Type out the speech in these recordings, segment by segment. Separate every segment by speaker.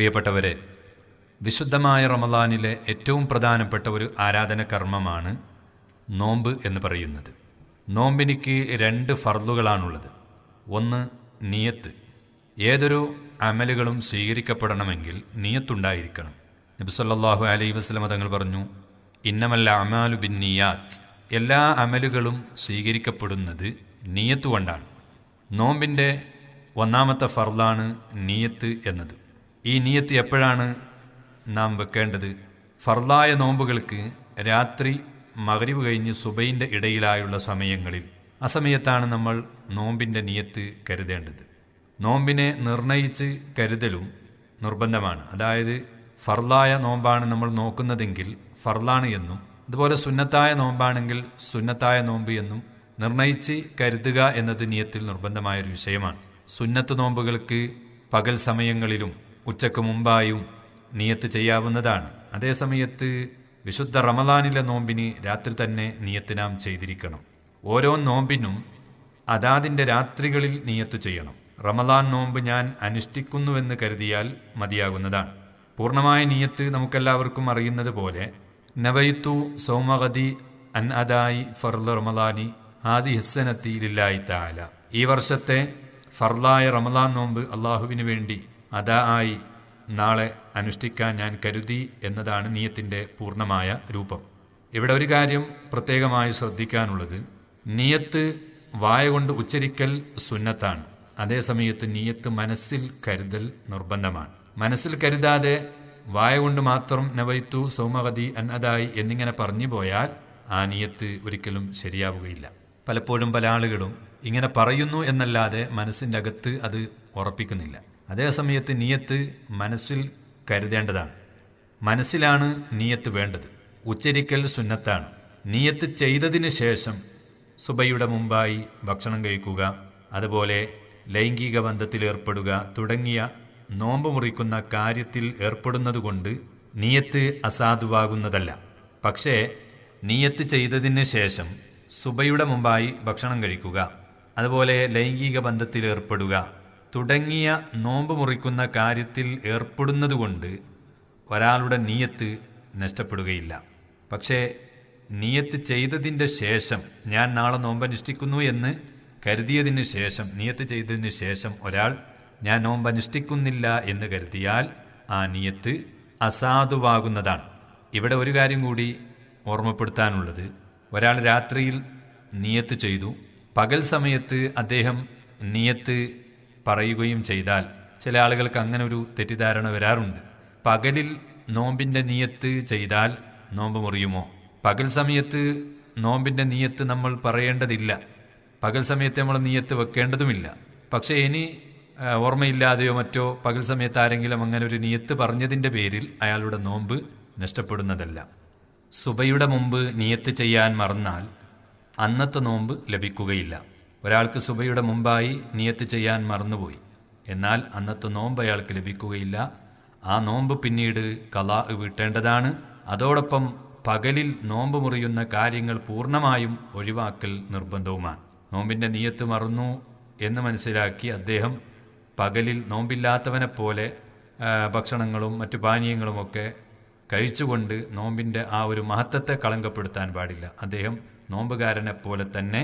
Speaker 1: പ്രിയപ്പെട്ടവരെ വിശുദ്ധമായ റമദാനിലെ ഏറ്റവും പ്രധാനപ്പെട്ട ഒരു ആരാധന കർമ്മമാണ് നോമ്പ് എന്ന് പറയുന്നത് നോമ്പിനിക്ക് രണ്ട് ഫർദുകളാണുള്ളത് ഒന്ന് നിയത്ത് ഏതൊരു അമലുകളും സ്വീകരിക്കപ്പെടണമെങ്കിൽ നിയത്തുണ്ടായിരിക്കണം നബിസല്ലാഹു അലൈ വസ്ലമ തങ്ങൾ പറഞ്ഞു ഇന്നമല്ല അമാലു ബിൻ നിയാത്ത് എല്ലാ അമലുകളും സ്വീകരിക്കപ്പെടുന്നത് നീയത്ത് കൊണ്ടാണ് നോമ്പിൻ്റെ ഒന്നാമത്തെ ഫർദാണ് നീയത്ത് എന്നത് ഈ നീയത്ത് എപ്പോഴാണ് നാം വെക്കേണ്ടത് ഫർദായ നോമ്പുകൾക്ക് രാത്രി മകരിവ് കഴിഞ്ഞ് സുബൈൻ്റെ ഇടയിലായുള്ള സമയങ്ങളിൽ അസമയത്താണ് നമ്മൾ നോമ്പിൻ്റെ നിയത്ത് കരുതേണ്ടത് നോമ്പിനെ നിർണയിച്ച് കരുതലും നിർബന്ധമാണ് അതായത് ഫർലായ നോമ്പാണ് നമ്മൾ നോക്കുന്നതെങ്കിൽ ഫർലാണ് എന്നും അതുപോലെ സുന്നത്തായ നോമ്പാണെങ്കിൽ സുന്നത്തായ നോമ്പ് എന്നും നിർണയിച്ച് കരുതുക എന്നത് നിയത്തിൽ നിർബന്ധമായൊരു വിഷയമാണ് സുന്നത്ത് നോമ്പുകൾക്ക് പകൽ സമയങ്ങളിലും ഉച്ചക്ക് മുമ്പായും നിയത്ത് ചെയ്യാവുന്നതാണ് അതേസമയത്ത് വിശുദ്ധ റമലാനിലെ നോമ്പിന് രാത്രി തന്നെ നിയത്ത് നാം ചെയ്തിരിക്കണം ഓരോ നോമ്പിനും അതാതിൻ്റെ രാത്രികളിൽ നിയത്ത് ചെയ്യണം റമലാൻ നോമ്പ് ഞാൻ അനുഷ്ഠിക്കുന്നുവെന്ന് കരുതിയാൽ മതിയാകുന്നതാണ് പൂർണ്ണമായ നിയത്ത് നമുക്കെല്ലാവർക്കും അറിയുന്നത് പോലെ നവയിത്തു സൗമഗതി അൻ അദായി ഫർദ് റമലാനി ആദി ഹിസ്സനത്തി താല ഈ വർഷത്തെ ഫർലായ റമലാൻ നോമ്പ് അള്ളാഹുവിന് വേണ്ടി അതാ ആയി നാളെ അനുഷ്ഠിക്കാൻ ഞാൻ കരുതി എന്നതാണ് നീയത്തിൻ്റെ പൂർണ്ണമായ രൂപം ഇവിടെ ഒരു കാര്യം പ്രത്യേകമായി ശ്രദ്ധിക്കാനുള്ളത് നിയത്ത് വായ കൊണ്ട് ഉച്ചരിക്കൽ സുന്നത്താണ് അതേസമയത്ത് നിയത്ത് മനസ്സിൽ കരുതൽ നിർബന്ധമാണ് മനസ്സിൽ കരുതാതെ വായ കൊണ്ട് മാത്രം നവൈത്തു സൗമഗതി അന്നതായി എന്നിങ്ങനെ പറഞ്ഞു പോയാൽ ആ നിയത്ത് ഒരിക്കലും ശരിയാവുകയില്ല പലപ്പോഴും പല ആളുകളും ഇങ്ങനെ പറയുന്നു എന്നല്ലാതെ മനസ്സിൻ്റെ അകത്ത് അത് ഉറപ്പിക്കുന്നില്ല അതേസമയത്ത് നീയത്ത് മനസ്സിൽ കരുതേണ്ടതാണ് മനസ്സിലാണ് നീയത്ത് വേണ്ടത് ഉച്ചരിക്കൽ സുന്നത്താണ് നീയത്ത് ചെയ്തതിന് ശേഷം സുബയുടെ മുമ്പായി ഭക്ഷണം കഴിക്കുക അതുപോലെ ലൈംഗിക ബന്ധത്തിൽ ഏർപ്പെടുക തുടങ്ങിയ നോമ്പ് മുറിക്കുന്ന കാര്യത്തിൽ ഏർപ്പെടുന്നതുകൊണ്ട് നീയത്ത് അസാധുവാകുന്നതല്ല പക്ഷേ നീയത്ത് ചെയ്തതിന് ശേഷം സുബയുടെ മുമ്പായി ഭക്ഷണം കഴിക്കുക അതുപോലെ ലൈംഗിക ബന്ധത്തിൽ ഏർപ്പെടുക തുടങ്ങിയ നോമ്പ് മുറിക്കുന്ന കാര്യത്തിൽ ഏർപ്പെടുന്നതുകൊണ്ട് ഒരാളുടെ നീയത്ത് നഷ്ടപ്പെടുകയില്ല പക്ഷേ നീയത്ത് ചെയ്തതിൻ്റെ ശേഷം ഞാൻ നാളെ നോമ്പനുഷ്ഠിക്കുന്നു എന്ന് കരുതിയതിന് ശേഷം നീയത്ത് ചെയ്തതിന് ശേഷം ഒരാൾ ഞാൻ നോമ്പനുഷ്ഠിക്കുന്നില്ല എന്ന് കരുതിയാൽ ആ നീയത്ത് അസാധുവാകുന്നതാണ് ഇവിടെ ഒരു കാര്യം കൂടി ഓർമ്മപ്പെടുത്താനുള്ളത് ഒരാൾ രാത്രിയിൽ നീയത്ത് ചെയ്തു പകൽ സമയത്ത് അദ്ദേഹം നീയത്ത് പറയുകയും ചെയ്താൽ ചില ആളുകൾക്ക് അങ്ങനെ ഒരു തെറ്റിദ്ധാരണ വരാറുണ്ട് പകലിൽ നോമ്പിൻ്റെ നീയത്ത് ചെയ്താൽ നോമ്പ് മുറിയുമോ പകൽ സമയത്ത് നോമ്പിൻ്റെ നീയത്ത് നമ്മൾ പറയേണ്ടതില്ല പകൽ സമയത്ത് നമ്മൾ നീയത്ത് വെക്കേണ്ടതുമില്ല പക്ഷേ ഇനി ഓർമ്മയില്ലാതെയോ മറ്റോ പകൽ സമയത്ത് ആരെങ്കിലും അങ്ങനെ ഒരു നീയത്ത് പറഞ്ഞതിൻ്റെ പേരിൽ അയാളുടെ നോമ്പ് നഷ്ടപ്പെടുന്നതല്ല സുബയുടെ മുമ്പ് നീയത്ത് ചെയ്യാൻ മറന്നാൽ അന്നത്തെ നോമ്പ് ലഭിക്കുകയില്ല ഒരാൾക്ക് സുബയുടെ മുമ്പായി നിയത്ത് ചെയ്യാൻ മറന്നുപോയി എന്നാൽ അന്നത്തെ നോമ്പ് അയാൾക്ക് ലഭിക്കുകയില്ല ആ നോമ്പ് പിന്നീട് കലാ വീട്ടേണ്ടതാണ് അതോടൊപ്പം പകലിൽ നോമ്പ് മുറിയുന്ന കാര്യങ്ങൾ പൂർണ്ണമായും ഒഴിവാക്കൽ നിർബന്ധവുമാണ് നോമ്പിൻ്റെ നീയത്ത് മറന്നു എന്ന് മനസ്സിലാക്കി അദ്ദേഹം പകലിൽ നോമ്പില്ലാത്തവനെ പോലെ ഭക്ഷണങ്ങളും മറ്റു പാനീയങ്ങളുമൊക്കെ കഴിച്ചുകൊണ്ട് നോമ്പിൻ്റെ ആ ഒരു മഹത്വത്തെ കളങ്കപ്പെടുത്താൻ പാടില്ല അദ്ദേഹം നോമ്പുകാരനെ പോലെ തന്നെ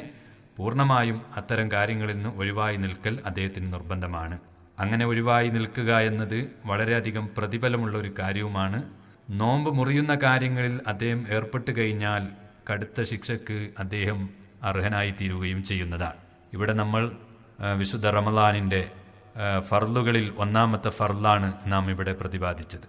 Speaker 1: പൂർണ്ണമായും അത്തരം കാര്യങ്ങളിൽ നിന്ന് ഒഴിവായി നിൽക്കൽ അദ്ദേഹത്തിന് നിർബന്ധമാണ് അങ്ങനെ ഒഴിവായി നിൽക്കുക എന്നത് വളരെയധികം പ്രതിഫലമുള്ള ഒരു കാര്യവുമാണ് നോമ്പ് മുറിയുന്ന കാര്യങ്ങളിൽ അദ്ദേഹം ഏർപ്പെട്ട് കഴിഞ്ഞാൽ കടുത്ത ശിക്ഷക്ക് അദ്ദേഹം അർഹനായി തീരുകയും ചെയ്യുന്നതാണ് ഇവിടെ നമ്മൾ വിശുദ്ധ റമലാനിൻ്റെ ഫർലുകളിൽ ഒന്നാമത്തെ ഫർലാണ് നാം ഇവിടെ പ്രതിപാദിച്ചത്